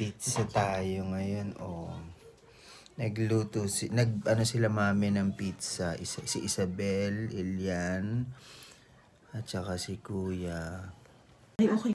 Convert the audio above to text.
pizza tayo ngayon. Oh. Nagluto si nag ano sila mami ng pizza, Isa, si Isabel, Ilian, at saka si Kuya. Ay okay.